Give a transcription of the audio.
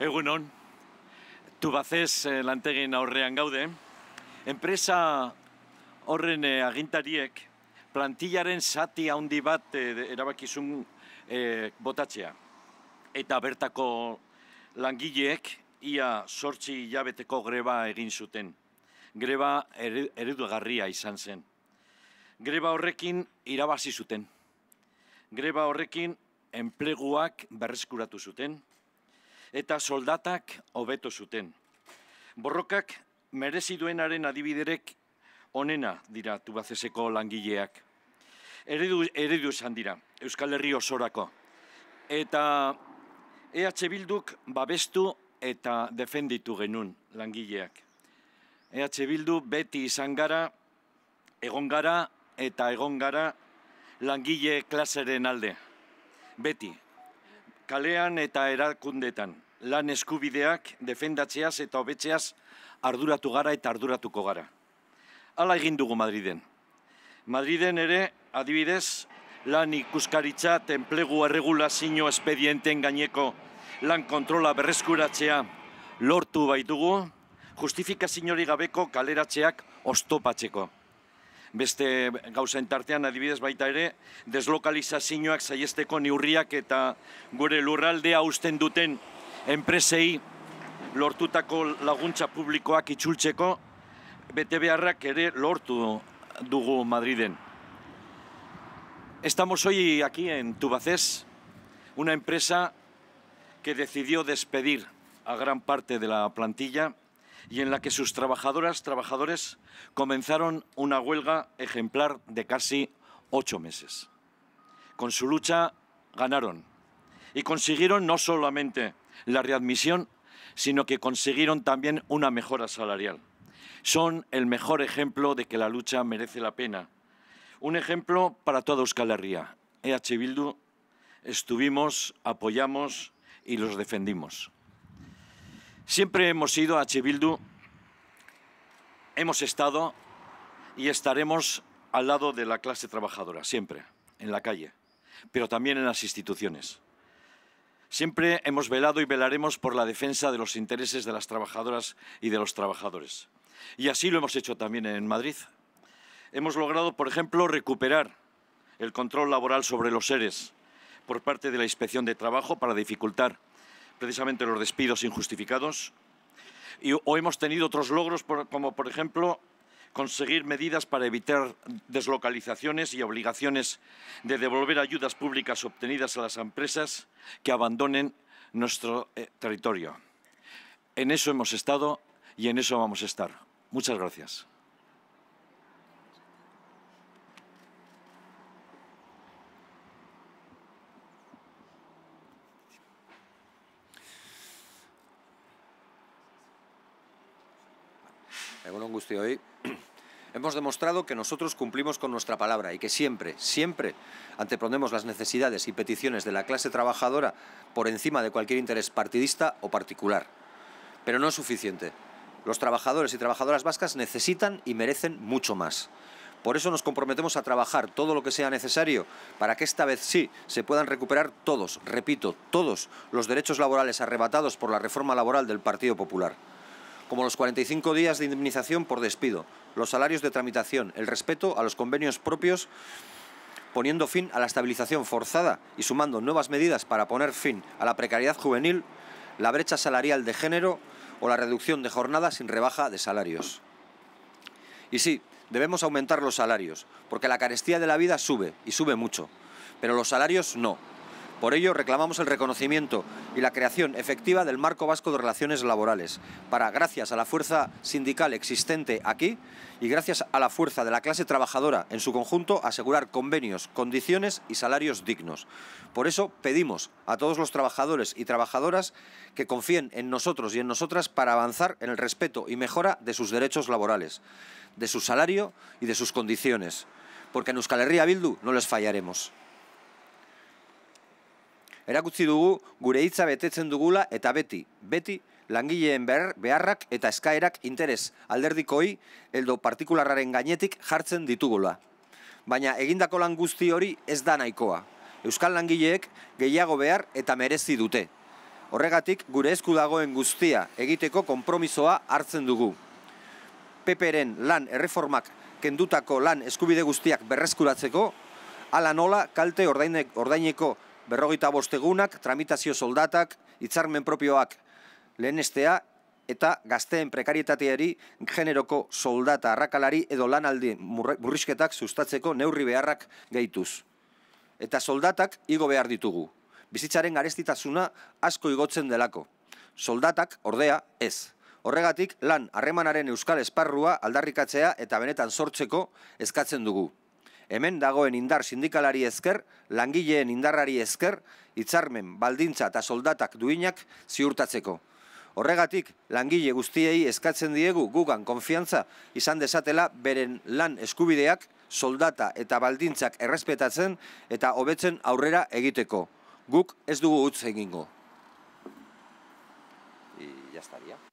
Egun Egunon, tubazez eh, lantegin aurrean gaude, enpresa horren eh, agintariek plantillaren zati handi bat eh, erabakizun botatzea. Eta bertako langileek ia sortzi hilabeteko greba egin zuten. Greba eredugarria izan zen. Greba horrekin irabazi zuten. Greba horrekin enpleguak berreskuratu zuten eta soldatak hobeto zuten. Borrokak merezi duenaren adibiderek onena dira tubazeseko langileak. Eredu, eredu dira, Euskal Herri osorako. Eta EH Bilduk babestu eta defenditu genun langileak. EH Bildu beti izan gara, egon gara eta egon gara langile klaseren alde. Beti kalean eta erakundetan, lan eskubideak defendatzeaz eta hobetzeaz arduratu gara eta arduratuko gara. Hala egin dugu Madriden. Madriden ere, adibidez, lan ikuskaritza tenplegu erregula espedienten gaineko lan kontrola berrezkuratzea lortu baitugu, justifika zinori gabeko kaleratzeak ostopatzeko. beste gauzen tartean adibidez baita ere, deslokalizazioak saiesteko neurriak eta gure lurraldea uzten duten enpresei lortutako laguntza publikoak itzultzeko, bete beharrak ere lortu dugo Madriden. Estamos hoy aquí en Tubacés, una empresa que decidió despedir a gran parte de la plantilla y en la que sus trabajadoras, trabajadores, comenzaron una huelga ejemplar de casi ocho meses. Con su lucha ganaron y consiguieron no solamente la readmisión, sino que consiguieron también una mejora salarial. Son el mejor ejemplo de que la lucha merece la pena. Un ejemplo para toda Euskal Herria. EH Bildu estuvimos, apoyamos y los defendimos. Siempre hemos ido a Chibildu, hemos estado y estaremos al lado de la clase trabajadora, siempre, en la calle, pero también en las instituciones. Siempre hemos velado y velaremos por la defensa de los intereses de las trabajadoras y de los trabajadores. Y así lo hemos hecho también en Madrid. Hemos logrado, por ejemplo, recuperar el control laboral sobre los seres por parte de la Inspección de Trabajo para dificultar precisamente los despidos injustificados, y, o hemos tenido otros logros, como por ejemplo conseguir medidas para evitar deslocalizaciones y obligaciones de devolver ayudas públicas obtenidas a las empresas que abandonen nuestro eh, territorio. En eso hemos estado y en eso vamos a estar. Muchas gracias. Egunon hoy hemos demostrado que nosotros cumplimos con nuestra palabra y que siempre, siempre anteponemos las necesidades y peticiones de la clase trabajadora por encima de cualquier interés partidista o particular. Pero no es suficiente. Los trabajadores y trabajadoras vascas necesitan y merecen mucho más. Por eso nos comprometemos a trabajar todo lo que sea necesario para que esta vez sí se puedan recuperar todos, repito, todos los derechos laborales arrebatados por la reforma laboral del Partido Popular como los 45 días de indemnización por despido, los salarios de tramitación, el respeto a los convenios propios, poniendo fin a la estabilización forzada y sumando nuevas medidas para poner fin a la precariedad juvenil, la brecha salarial de género o la reducción de jornadas sin rebaja de salarios. Y sí, debemos aumentar los salarios, porque la carestía de la vida sube, y sube mucho, pero los salarios no. Por ello, reclamamos el reconocimiento y la creación efectiva del marco vasco de relaciones laborales, para, gracias a la fuerza sindical existente aquí y gracias a la fuerza de la clase trabajadora en su conjunto, asegurar convenios, condiciones y salarios dignos. Por eso pedimos a todos los trabajadores y trabajadoras que confíen en nosotros y en nosotras para avanzar en el respeto y mejora de sus derechos laborales, de su salario y de sus condiciones, porque en Euskal Herria Bildu no les fallaremos. erakutzi dugu gure hitza betetzen dugula eta beti, beti langileen behar, beharrak eta eskaerak interes alderdikoi eldo partikulararen gainetik jartzen ditugula. Baina egindako lan guzti hori ez da nahikoa. Euskal langileek gehiago behar eta merezi dute. Horregatik gure esku dagoen guztia egiteko konpromisoa hartzen dugu. Peperen lan erreformak kendutako lan eskubide guztiak berreskuratzeko, ala nola kalte ordaineko berrogita bostegunak, tramitazio soldatak, itzarmen propioak lehenestea, eta gazteen prekarietateari generoko soldata arrakalari edo lan aldi burrizketak sustatzeko neurri beharrak gehituz. Eta soldatak igo behar ditugu. Bizitzaren garestitasuna asko igotzen delako. Soldatak ordea ez. Horregatik lan harremanaren euskal esparrua aldarrikatzea eta benetan sortzeko eskatzen dugu hemen dagoen indar sindikalari ezker, langileen indarrari ezker, hitzarmen, baldintza eta soldatak duinak ziurtatzeko. Horregatik, langile guztiei eskatzen diegu gugan konfiantza izan desatela beren lan eskubideak, soldata eta baldintzak errespetatzen eta hobetzen aurrera egiteko. Guk ez dugu utz egingo. I ya estaría.